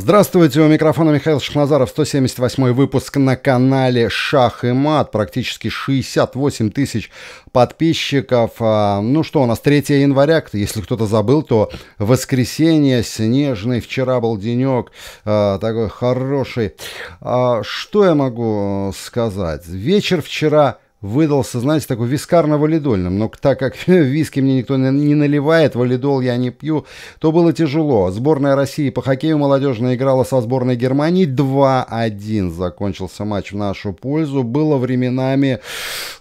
Здравствуйте, у микрофона Михаил Шахназаров, 178 выпуск на канале Шах и Мат, практически 68 тысяч подписчиков. А, ну что, у нас 3 января, если кто-то забыл, то воскресенье, снежный, вчера был денек, а, такой хороший. А, что я могу э, сказать? Вечер вчера выдался, знаете, такой вискарно-валидольным. Но так как виски мне никто не наливает, валидол я не пью, то было тяжело. Сборная России по хоккею молодежная играла со сборной Германии. 2-1 закончился матч в нашу пользу. Было временами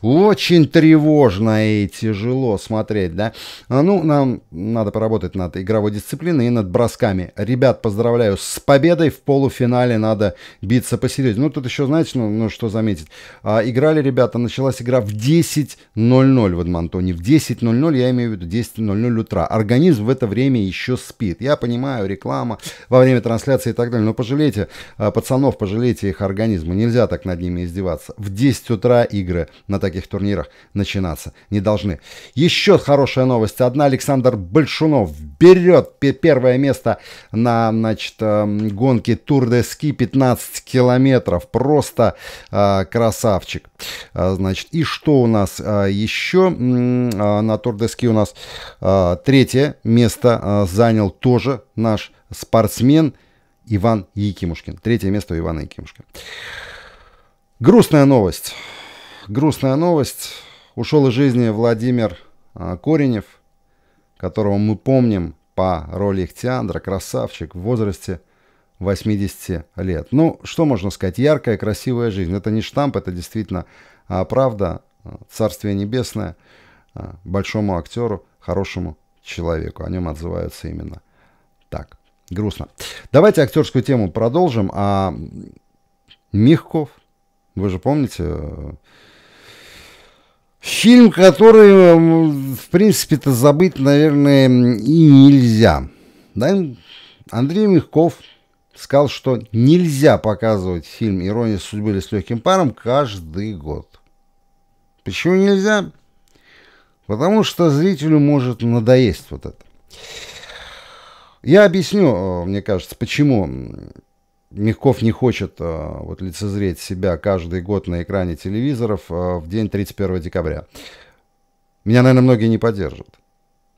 очень тревожно и тяжело смотреть, да? А, ну, нам надо поработать над игровой дисциплиной и над бросками. Ребят, поздравляю с победой. В полуфинале надо биться посередине. Ну, тут еще, знаете, ну, ну что заметить. А, играли ребята, начала началась игра в 10.00 в Эдмонтоне. В 10.00, я имею в виду 10.00 утра. Организм в это время еще спит. Я понимаю, реклама во время трансляции и так далее. Но пожалейте а, пацанов, пожалейте их организма. Нельзя так над ними издеваться. В 10 утра игры на таких турнирах начинаться не должны. Еще хорошая новость. Одна Александр Большунов берет первое место на значит, эм, гонке Тур де Ски 15 километров. Просто а, красавчик. А, значит, Значит, и что у нас а, еще? А, на тордеске у нас а, третье место занял тоже наш спортсмен Иван Якимушкин. Третье место у Ивана Якимушкина. Грустная новость. Грустная новость. Ушел из жизни Владимир Коренев, которого мы помним по роли Ихтиандра, красавчик в возрасте 80 лет. Ну, что можно сказать? Яркая, красивая жизнь. Это не штамп, это действительно а правда, э, Царствие Небесное, э, большому актеру, хорошему человеку. О нем отзываются именно так. Грустно. Давайте актерскую тему продолжим. А Михков, вы же помните, э, фильм, который, в принципе-то, забыть, наверное, и нельзя. Да? Андрей Мягков сказал, что нельзя показывать фильм «Ирония судьбы» или «С легким паром» каждый год. Почему нельзя? Потому что зрителю может надоесть вот это. Я объясню, э, мне кажется, почему Мягков не хочет э, вот лицезреть себя каждый год на экране телевизоров э, в день 31 декабря. Меня, наверное, многие не поддержат.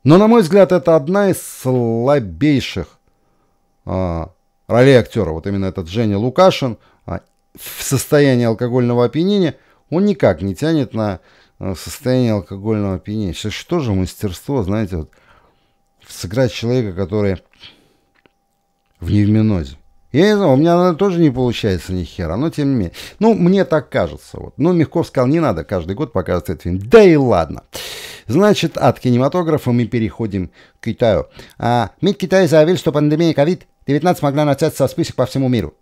Но, на мой взгляд, это одна из слабейших а, ролей актера. Вот именно этот Женя Лукашин а, в состоянии алкогольного опьянения – он никак не тянет на э, состояние алкогольного опьянения. Сейчас что же мастерство, знаете, вот сыграть человека, который в невминозе. Я не знаю, у меня она тоже не получается ни хера, но тем не менее. Ну, мне так кажется. Вот. Но Мягков сказал, не надо каждый год показывать этот фильм. Да и ладно. Значит, от кинематографа мы переходим к Китаю. А, МИД Китая заявил, что пандемия COVID-19 могла начаться со список по всему миру.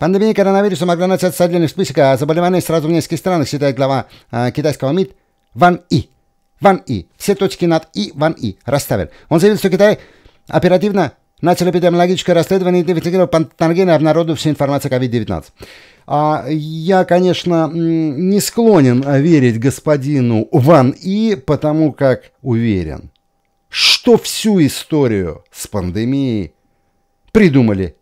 Пандемия коронавируса могла начаться с отдельных списка, заболеваний сразу в нескольких странах, считает глава э, китайского МИД Ван И. Ван И. Все точки над И Ван И расставил. Он заявил, что Китай оперативно начал эпидемиологическое расследование и идентифицировал патогены, обнародовав всю информацию о COVID-19. А, я, конечно, не склонен верить господину Ван И, потому как уверен, что всю историю с пандемией придумали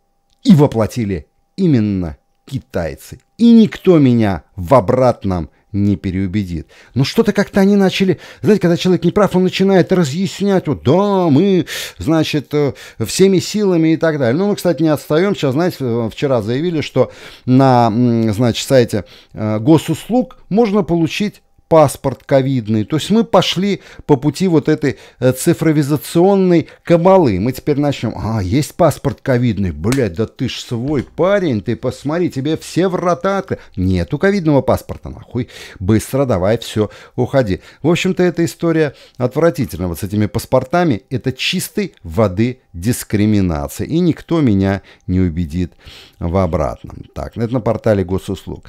и воплотили именно китайцы. И никто меня в обратном не переубедит. Но что-то как-то они начали, знаете, когда человек не прав, он начинает разъяснять, вот, да, мы, значит, э, всеми силами и так далее. Ну, мы, кстати, не отстаем. Сейчас, знаете, э, вчера заявили, что на, значит, сайте э, госуслуг можно получить паспорт ковидный. То есть мы пошли по пути вот этой э, цифровизационной кабалы. Мы теперь начнем. А, есть паспорт ковидный. Блядь, да ты ж свой парень, ты посмотри, тебе все врата открыты. Нету ковидного паспорта, нахуй. Быстро давай, все, уходи. В общем-то, эта история отвратительна вот с этими паспортами. Это чистой воды дискриминация. И никто меня не убедит в обратном. Так, ну, это на портале госуслуг.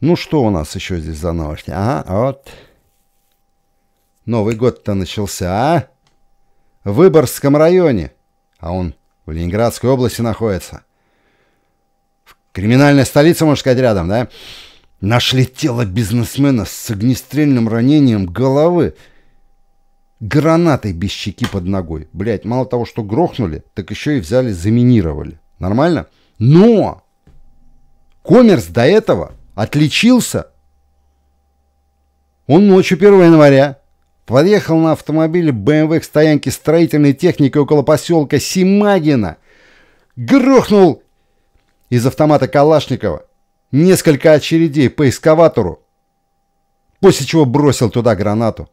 Ну, что у нас еще здесь за новости? Ага, а вот Новый год-то начался, а? В Выборгском районе, а он в Ленинградской области находится. В криминальной столице, можно сказать, рядом, да? Нашли тело бизнесмена с огнестрельным ранением головы. Гранатой без щеки под ногой. Блять, мало того, что грохнули, так еще и взяли, заминировали. Нормально? Но! Коммерс до этого отличился. Он ночью 1 января Подъехал на автомобиле BMW к стоянке строительной техники около поселка Симагина. Грохнул из автомата Калашникова несколько очередей по эскаватору, после чего бросил туда гранату.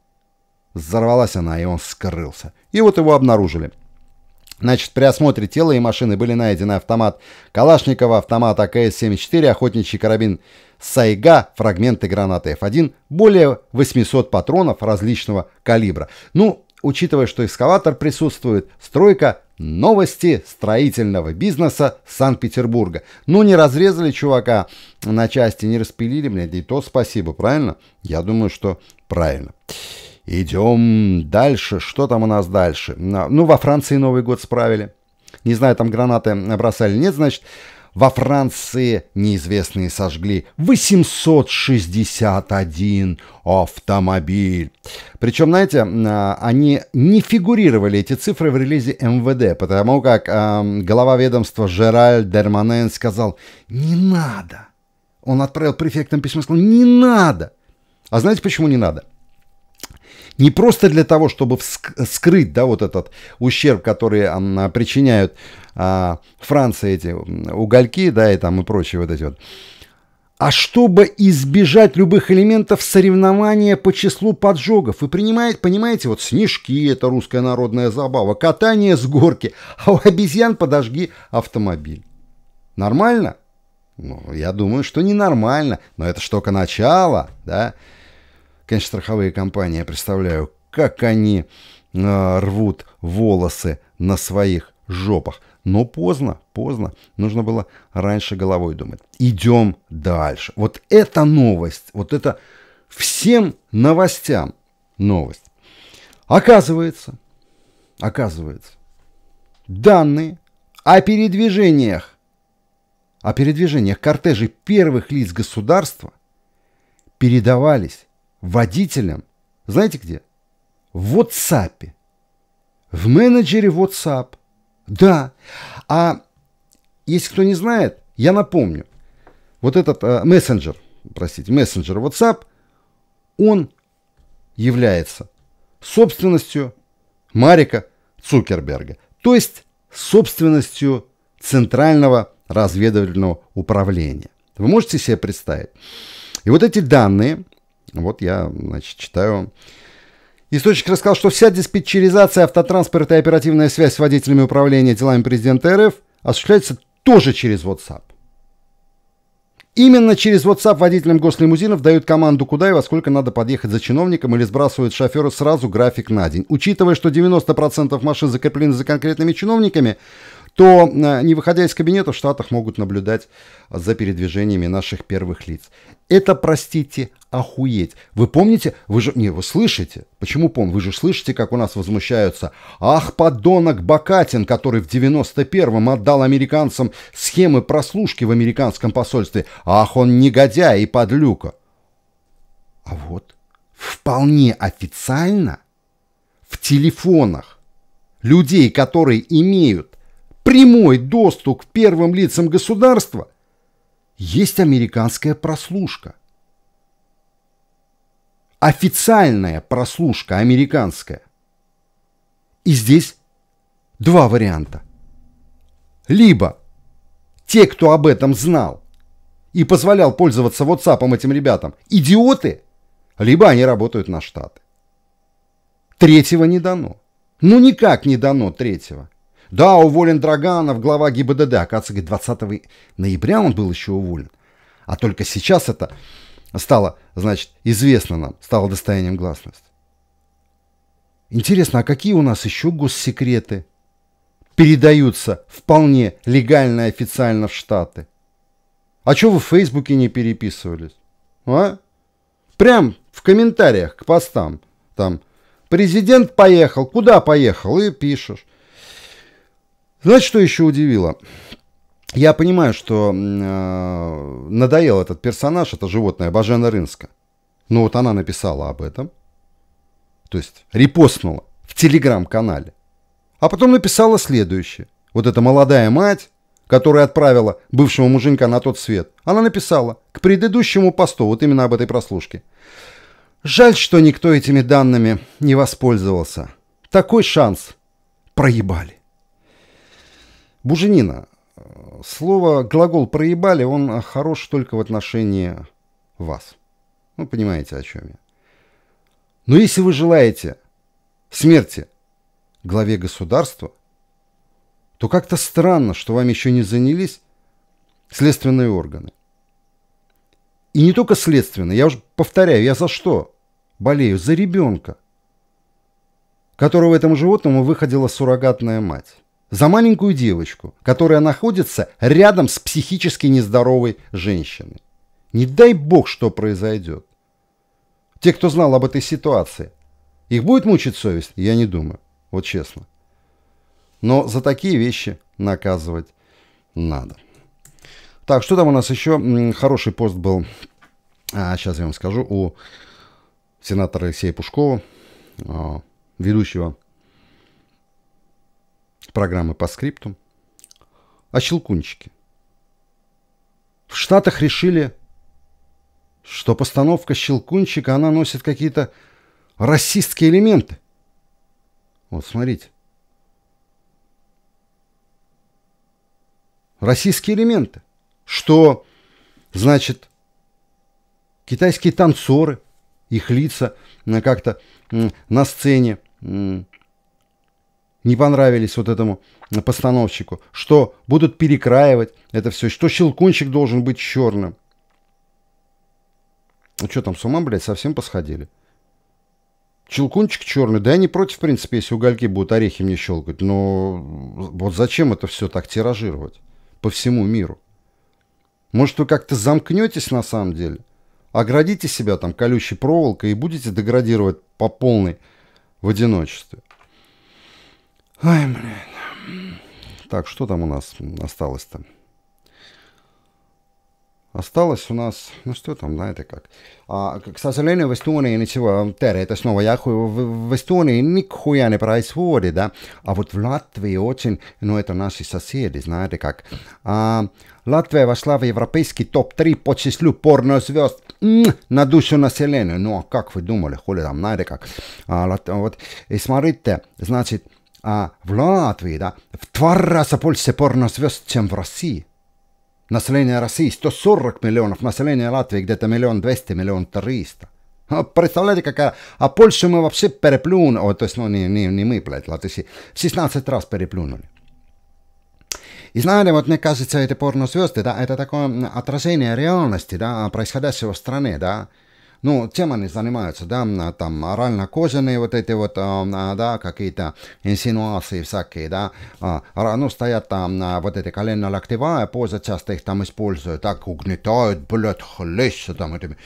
Взорвалась она, и он скрылся. И вот его обнаружили. Значит, при осмотре тела и машины были найдены автомат Калашникова, автомат АКС-74, охотничий карабин Сайга, фрагменты гранаты F1, более 800 патронов различного калибра. Ну, учитывая, что экскаватор присутствует, стройка Новости строительного бизнеса Санкт-Петербурга. Ну, не разрезали чувака на части, не распилили, блядь, и то спасибо, правильно? Я думаю, что правильно. Идем дальше. Что там у нас дальше? Ну, во Франции Новый год справили. Не знаю, там гранаты бросали, нет, значит. Во Франции неизвестные сожгли 861 автомобиль. Причем, знаете, а, они не фигурировали эти цифры в релизе МВД, потому как э, глава ведомства Жераль Дерманен сказал «Не надо». Он отправил префектам письмо и сказал «Не надо». А знаете, почему не надо? не просто для того, чтобы скрыть да, вот этот ущерб, который а, причиняют а, Франции эти угольки да, и, там, и прочие вот эти вот, а чтобы избежать любых элементов соревнования по числу поджогов. Вы принимаете, понимаете, вот снежки – это русская народная забава, катание с горки, а у обезьян подожги автомобиль. Нормально? Ну, я думаю, что ненормально, но это что только начало, да? конечно, страховые компании, я представляю, как они э, рвут волосы на своих жопах. Но поздно, поздно. Нужно было раньше головой думать. Идем дальше. Вот это новость. Вот это всем новостям новость. Оказывается, оказывается, данные о передвижениях, о передвижениях кортежей первых лиц государства передавались водителем, знаете где? В WhatsApp. В менеджере WhatsApp. Да. А если кто не знает, я напомню. Вот этот э, мессенджер, простите, мессенджер WhatsApp, он является собственностью Марика Цукерберга. То есть собственностью Центрального разведывательного управления. Вы можете себе представить? И вот эти данные вот я, значит, читаю. Источник рассказал, что вся диспетчеризация автотранспорта и оперативная связь с водителями управления делами президента РФ осуществляется тоже через WhatsApp. Именно через WhatsApp водителям гослимузинов дают команду, куда и во сколько надо подъехать за чиновником или сбрасывают шоферу сразу график на день. Учитывая, что 90% машин закреплены за конкретными чиновниками, то, э, не выходя из кабинета, в Штатах могут наблюдать за передвижениями наших первых лиц. Это, простите, охуеть. Вы помните? Вы же... Не, вы слышите. Почему помните? Вы же слышите, как у нас возмущаются. Ах, подонок Бакатин, который в 91-м отдал американцам схемы прослушки в американском посольстве. Ах, он негодяй и подлюка. А вот вполне официально в телефонах людей, которые имеют прямой доступ к первым лицам государства, есть американская прослушка. Официальная прослушка американская. И здесь два варианта. Либо те, кто об этом знал и позволял пользоваться WhatsApp этим ребятам, идиоты, либо они работают на Штаты. Третьего не дано. Ну никак не дано третьего. Да, уволен Драганов, глава ГИБДД. Оказывается, 20 ноября он был еще уволен. А только сейчас это стало, значит, известно нам, стало достоянием гласности. Интересно, а какие у нас еще госсекреты передаются вполне легально и официально в Штаты? А что вы в Фейсбуке не переписывались? А? Прям в комментариях к постам. Там президент поехал, куда поехал, и пишешь. Знаете, что еще удивило? Я понимаю, что э, надоел этот персонаж, это животное, Бажена Рынска. Но вот она написала об этом, то есть репостнула в телеграм-канале. А потом написала следующее. Вот эта молодая мать, которая отправила бывшего муженька на тот свет, она написала к предыдущему посту, вот именно об этой прослушке. Жаль, что никто этими данными не воспользовался. Такой шанс проебали. Буженина. Слово, глагол «проебали», он хорош только в отношении вас. Ну, понимаете, о чем я. Но если вы желаете смерти главе государства, то как-то странно, что вам еще не занялись следственные органы. И не только следственные, я уже повторяю, я за что болею? За ребенка, которого этому животному выходила суррогатная мать за маленькую девочку, которая находится рядом с психически нездоровой женщиной. Не дай бог, что произойдет. Те, кто знал об этой ситуации, их будет мучить совесть? Я не думаю, вот честно. Но за такие вещи наказывать надо. Так, что там у нас еще? Хороший пост был, а, сейчас я вам скажу, у сенатора Алексея Пушкова, а, ведущего программы по скрипту, о щелкунчике. В Штатах решили, что постановка щелкунчика, она носит какие-то расистские элементы. Вот, смотрите. Российские элементы. Что, значит, китайские танцоры, их лица как-то на сцене не понравились вот этому постановщику, что будут перекраивать это все, что щелкунчик должен быть черным. Ну что там, с ума, блядь, совсем посходили. Челкунчик черный, да я не против, в принципе, если угольки будут орехи мне щелкать, но вот зачем это все так тиражировать по всему миру? Может, вы как-то замкнетесь на самом деле? Оградите себя там колючей проволокой и будете деградировать по полной в одиночестве. Ай, блин. Так, что там у нас осталось-то? Осталось у нас, ну что там, знаете как. А, к сожалению, в Эстонии ничего, а, Терри, это снова я, в, в Эстонии нихуя не происходит, да. А вот в Латвии очень, ну это наши соседи, знаете как. А, Латвия вошла в европейский топ-3 по числу порнозвезд на душу населения. Ну а как вы думали, хули там, знаете как. А, Лат... вот, и смотрите, значит, а в Латвии, да, в два раза больше порнозвезд, чем в России. Население России 140 миллионов, население Латвии где-то миллион двести, миллион триста. А представляете, какая... А Польшу мы вообще переплюнули, О, то есть, ну, не, не, не мы, блядь, латыши, в 16 раз переплюнули. И знаете, вот мне кажется, эти порнозвезды, да, это такое отражение реальности, да, происходящего в стране, да ну, тем они занимаются, да, там орально-кожаные вот эти вот, а, а, да, какие-то инсинуации всякие, да, а, ну, стоят там вот эти колено-локтевая поза, часто их там используют, так угнетают, блядь, хлещут там этими,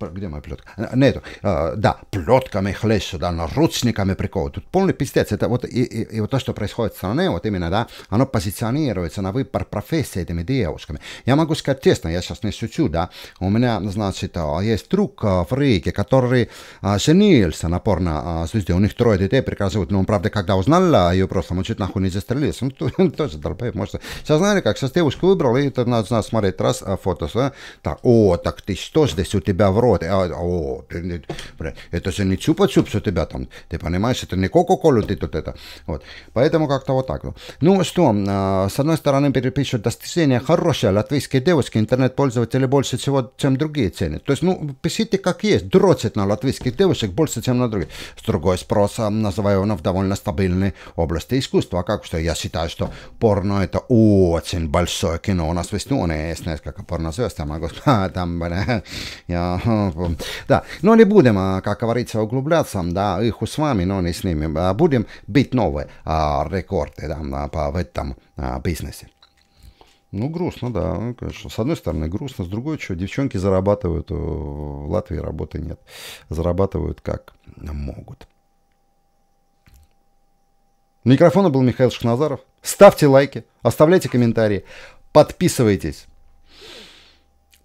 где моя плетка? Э, Нету, да, плетками хлещут, да, наручниками приковывают, тут полный пиздец, это вот и, и, и вот то, что происходит в стране, вот именно, да, оно позиционируется на выбор профессии этими девушками. Я могу сказать честно, я сейчас не шучу, да, у меня, значит, есть друг, рок-фрики, а, которые а, женился на порно-звезде. А, у них трое детей прекрасно, приказывают. Но он, правда, когда узнал ее просто, он чуть нахуй не застрелился. Он тоже долбоеб, может. Сейчас знали, как сейчас девушку выбрал, и это надо смотреть раз фото. Да? Так, о, так ты что здесь у тебя в рот? о, ты, это же не чупа-чупс у тебя там. Ты понимаешь, это не кока-колу ты тут это. Вот. Поэтому как-то вот так. Ну что, с одной стороны, перепишут достижения хорошие латвийские девушки, интернет-пользователи больше всего, чем другие ценят. То есть, ну, Сити как есть, дрочит на латвийских девушек больше, чем на других. С другой спрос завоевано в довольно стабильной области искусства. А как что я считаю, что порно это очень большое кино у нас в Эстонии. Есть несколько порнозвезд, я могу сказать, там, я, да. Но не будем, а, как говорится, углубляться, да, их с вами, но не с ними. А будем бить новые рекорды да, в этом бизнесе. Ну, грустно, да, ну, конечно. С одной стороны, грустно, с другой, что девчонки зарабатывают, э, в Латвии работы нет. Зарабатывают как могут. У микрофона был Михаил Шахназаров. Ставьте лайки, оставляйте комментарии, подписывайтесь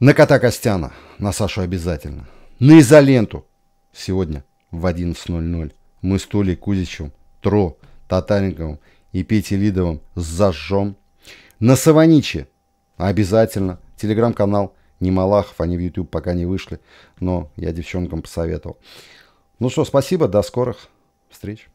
на Кота Костяна, на Сашу обязательно, на Изоленту. Сегодня в 11.00 мы с Толей Кузичем, Тро, Татарниковым и Петей Лидовым зажжем на Саваниче. Обязательно. Телеграм-канал. Не Малахов, они в YouTube пока не вышли. Но я девчонкам посоветовал. Ну что, спасибо. До скорых встреч.